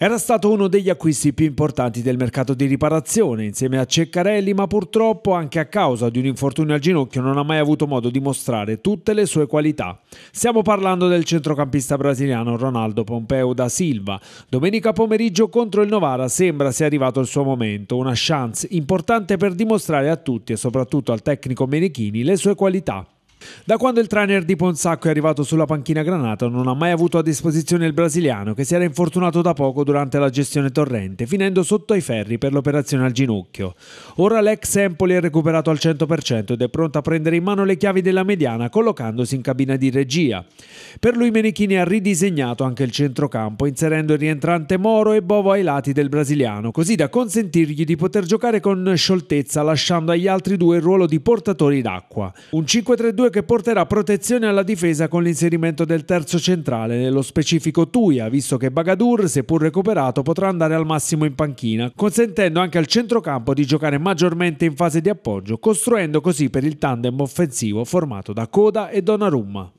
Era stato uno degli acquisti più importanti del mercato di riparazione insieme a Ceccarelli, ma purtroppo anche a causa di un infortunio al ginocchio non ha mai avuto modo di mostrare tutte le sue qualità. Stiamo parlando del centrocampista brasiliano Ronaldo Pompeo da Silva. Domenica pomeriggio contro il Novara sembra sia arrivato il suo momento, una chance importante per dimostrare a tutti e soprattutto al tecnico Menichini le sue qualità. Da quando il trainer di Ponsacco è arrivato sulla panchina granata non ha mai avuto a disposizione il brasiliano che si era infortunato da poco durante la gestione torrente, finendo sotto ai ferri per l'operazione al ginocchio. Ora l'ex Empoli è recuperato al 100% ed è pronto a prendere in mano le chiavi della mediana collocandosi in cabina di regia. Per lui Menichini ha ridisegnato anche il centrocampo inserendo il rientrante Moro e Bovo ai lati del brasiliano, così da consentirgli di poter giocare con scioltezza lasciando agli altri due il ruolo di portatori d'acqua. Un 5-3-2 2 che porterà protezione alla difesa con l'inserimento del terzo centrale, nello specifico Tuia, visto che Bagadur, seppur recuperato, potrà andare al massimo in panchina, consentendo anche al centrocampo di giocare maggiormente in fase di appoggio, costruendo così per il tandem offensivo formato da Coda e Donnarumma.